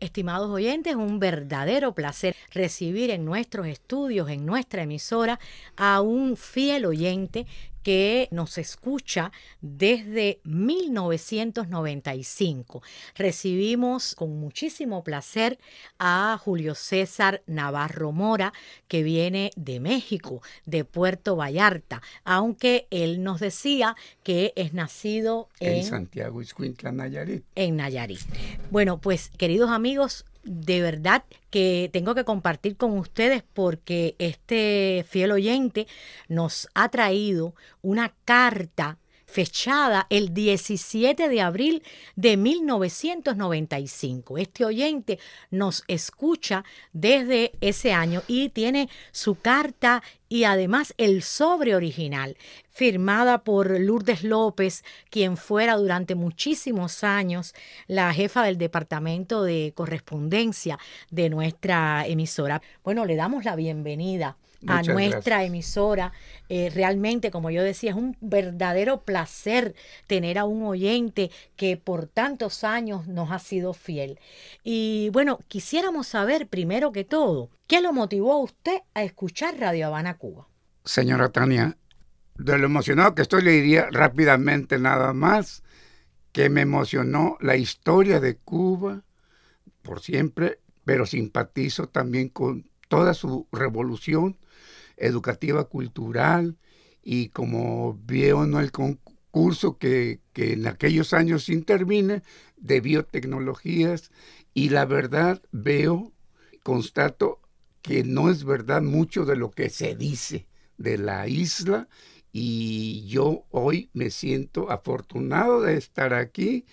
Estimados oyentes, un verdadero placer recibir en nuestros estudios, en nuestra emisora, a un fiel oyente que nos escucha desde 1995. Recibimos con muchísimo placer a Julio César Navarro Mora, que viene de México, de Puerto Vallarta, aunque él nos decía que es nacido en, en Santiago Iscuintla, Nayarit. En Nayarit. Bueno, pues queridos amigos, de verdad que tengo que compartir con ustedes porque este fiel oyente nos ha traído una carta fechada el 17 de abril de 1995. Este oyente nos escucha desde ese año y tiene su carta y además el sobre original, firmada por Lourdes López, quien fuera durante muchísimos años la jefa del departamento de correspondencia de nuestra emisora. Bueno, le damos la bienvenida a nuestra emisora. Eh, realmente, como yo decía, es un verdadero placer tener a un oyente que por tantos años nos ha sido fiel. Y bueno, quisiéramos saber primero que todo, ¿qué lo motivó a usted a escuchar Radio Habana Cuba? Señora Tania, de lo emocionado que estoy, le diría rápidamente nada más que me emocionó la historia de Cuba por siempre, pero simpatizo también con toda su revolución educativa, cultural, y como veo ¿no? el concurso que, que en aquellos años intervine de biotecnologías, y la verdad veo, constato que no es verdad mucho de lo que se dice de la isla y yo hoy me siento afortunado de estar aquí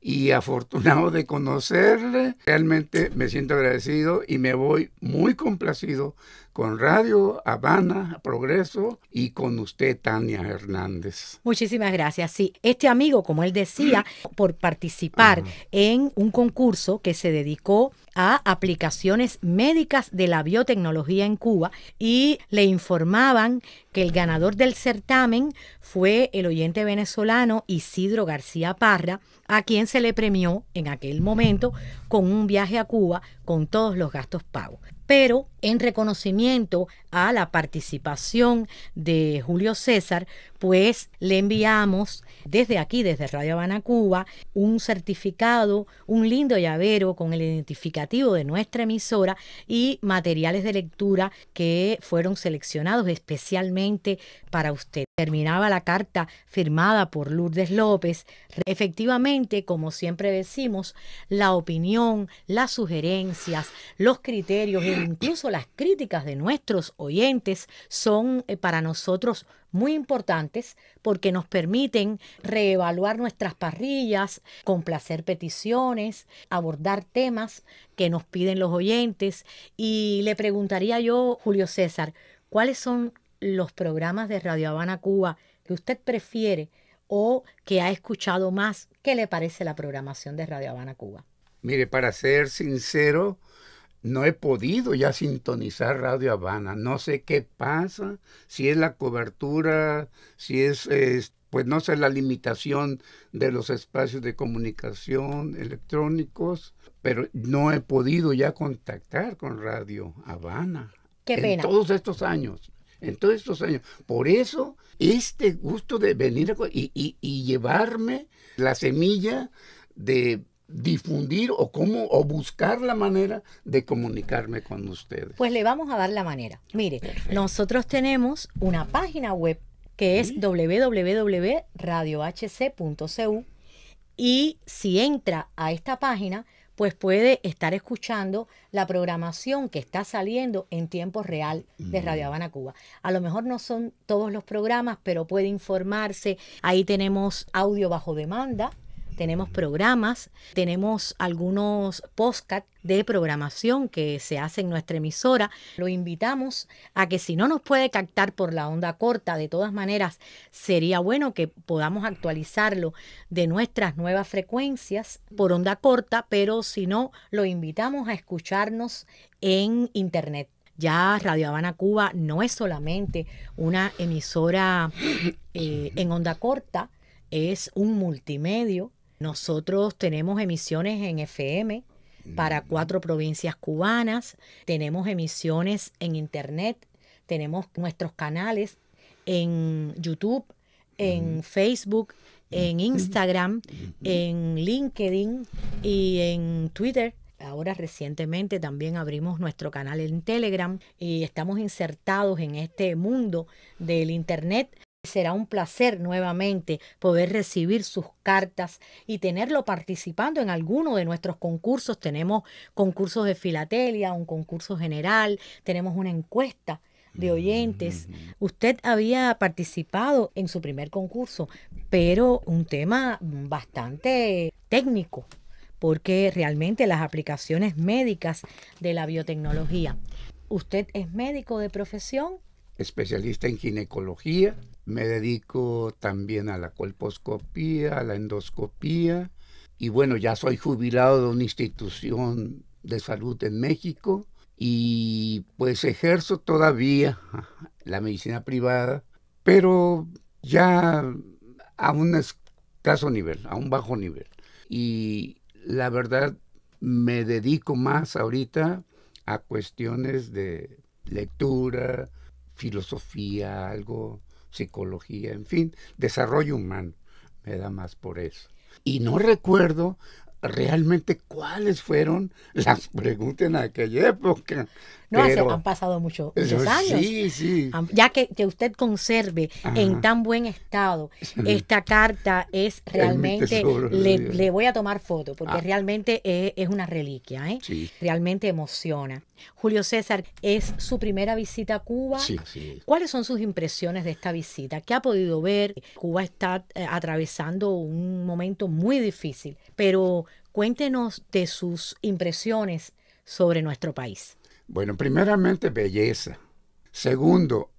y afortunado de conocerle. Realmente me siento agradecido y me voy muy complacido con Radio Habana Progreso y con usted, Tania Hernández. Muchísimas gracias. Sí, este amigo, como él decía, por participar en un concurso que se dedicó a aplicaciones médicas de la biotecnología en Cuba y le informaban que el ganador del certamen fue el oyente venezolano Isidro García Parra, a quien se le premió en aquel momento con un viaje a Cuba con todos los gastos pagos pero en reconocimiento a la participación de Julio César, pues le enviamos desde aquí, desde Radio Habana, Cuba, un certificado, un lindo llavero con el identificativo de nuestra emisora y materiales de lectura que fueron seleccionados especialmente para usted. Terminaba la carta firmada por Lourdes López. Efectivamente, como siempre decimos, la opinión, las sugerencias, los criterios e incluso las críticas de nuestros oyentes son eh, para nosotros muy importantes porque nos permiten reevaluar nuestras parrillas, complacer peticiones, abordar temas que nos piden los oyentes. Y le preguntaría yo, Julio César, ¿cuáles son los programas de Radio Habana Cuba que usted prefiere o que ha escuchado más? ¿Qué le parece la programación de Radio Habana Cuba? Mire, para ser sincero, no he podido ya sintonizar Radio Habana. No sé qué pasa, si es la cobertura, si es, pues no sé, la limitación de los espacios de comunicación electrónicos, pero no he podido ya contactar con Radio Habana. Qué En todos estos años. En todos estos años. Por eso, este gusto de venir y llevarme la semilla de difundir o cómo o buscar la manera de comunicarme con ustedes. Pues le vamos a dar la manera. Mire, nosotros tenemos una página web que es www.radiohc.cu y si entra a esta página, pues puede estar escuchando la programación que está saliendo en tiempo real de Radio mm. Habana Cuba. A lo mejor no son todos los programas, pero puede informarse. Ahí tenemos audio bajo demanda, tenemos programas, tenemos algunos podcast de programación que se hace en nuestra emisora. Lo invitamos a que si no nos puede captar por la onda corta, de todas maneras, sería bueno que podamos actualizarlo de nuestras nuevas frecuencias por onda corta, pero si no, lo invitamos a escucharnos en internet. Ya Radio Habana Cuba no es solamente una emisora eh, en onda corta, es un multimedio nosotros tenemos emisiones en FM para cuatro provincias cubanas, tenemos emisiones en Internet, tenemos nuestros canales en YouTube, en Facebook, en Instagram, en LinkedIn y en Twitter. Ahora recientemente también abrimos nuestro canal en Telegram y estamos insertados en este mundo del Internet Será un placer nuevamente poder recibir sus cartas y tenerlo participando en alguno de nuestros concursos. Tenemos concursos de filatelia, un concurso general, tenemos una encuesta de oyentes. Mm. Usted había participado en su primer concurso, pero un tema bastante técnico, porque realmente las aplicaciones médicas de la biotecnología. Usted es médico de profesión, especialista en ginecología. Me dedico también a la colposcopía, a la endoscopía. Y bueno, ya soy jubilado de una institución de salud en México y pues ejerzo todavía la medicina privada, pero ya a un escaso nivel, a un bajo nivel. Y la verdad me dedico más ahorita a cuestiones de lectura, filosofía, algo psicología, en fin, desarrollo humano. Me da más por eso. Y no recuerdo realmente cuáles fueron las preguntas en aquella época. No, hace, han pasado muchos años. Sí, sí. Ya que, usted conserve en tan buen estado esta carta es realmente, le, voy a tomar foto porque ah. realmente eh, es, una reliquia, ¿eh? realmente emociona. Julio César, es su primera visita a Cuba. Sí, sí. ¿Cuáles son sus impresiones de esta visita? ¿Qué ha podido ver? Cuba está eh, atravesando un momento muy difícil, pero cuéntenos de sus impresiones sobre nuestro país. Bueno, primeramente belleza. Segundo,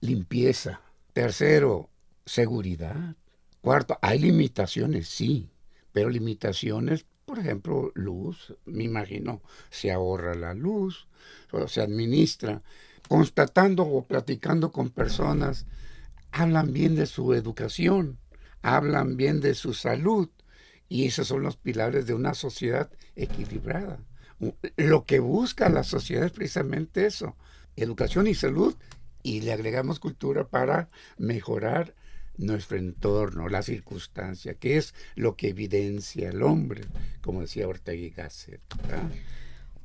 limpieza. Tercero, seguridad. Cuarto, hay limitaciones, sí, pero limitaciones, por ejemplo, luz, me imagino, se ahorra la luz, o se administra. Constatando o platicando con personas, hablan bien de su educación, hablan bien de su salud, y esos son los pilares de una sociedad equilibrada. Lo que busca la sociedad es precisamente eso, educación y salud, y le agregamos cultura para mejorar nuestro entorno, la circunstancia, que es lo que evidencia el hombre, como decía Ortega y Gasset.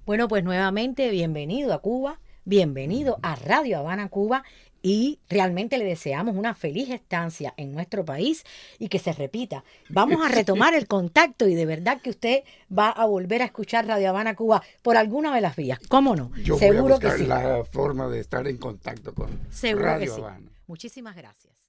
Bueno, pues nuevamente bienvenido a Cuba, bienvenido a Radio Habana Cuba y realmente le deseamos una feliz estancia en nuestro país y que se repita. Vamos a retomar el contacto y de verdad que usted va a volver a escuchar Radio Habana Cuba por alguna de las vías. ¿Cómo no? Yo Seguro que es la forma de estar en contacto con Radio Habana. Muchísimas gracias.